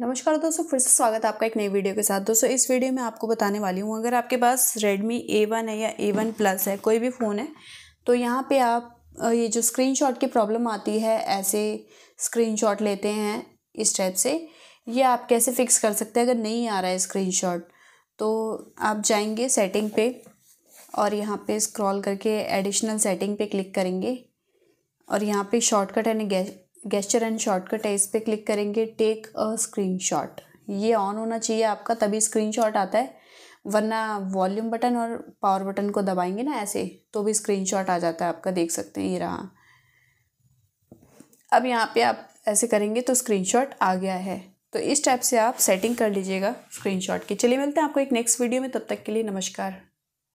नमस्कार दोस्तों फिर से स्वागत है आपका एक नई वीडियो के साथ दोस्तों इस वीडियो में आपको बताने वाली हूँ अगर आपके पास रेडमी ए वन है या ए वन प्लस है कोई भी फ़ोन है तो यहाँ पे आप ये जो स्क्रीनशॉट की प्रॉब्लम आती है ऐसे स्क्रीनशॉट लेते हैं इस टाइप से ये आप कैसे फ़िक्स कर सकते हैं अगर नहीं आ रहा है स्क्रीन तो आप जाएंगे सेटिंग पे और यहाँ पर स्क्रॉल करके एडिशनल सेटिंग पर क्लिक करेंगे और यहाँ पर शॉर्टकट यानी गेस्चर एंड शॉर्टकट है इस पर क्लिक करेंगे टेक अ स्क्रीन ये ऑन होना चाहिए आपका तभी स्क्रीन आता है वरना वॉल्यूम बटन और पावर बटन को दबाएंगे ना ऐसे तो भी स्क्रीनशॉट आ जाता है आपका देख सकते हैं ये रहा अब यहाँ पे आप ऐसे करेंगे तो स्क्रीनशॉट आ गया है तो इस टाइप से आप सेटिंग कर लीजिएगा स्क्रीनशॉट की चलिए मिलते हैं आपको एक नेक्स्ट वीडियो में तब तक के लिए नमस्कार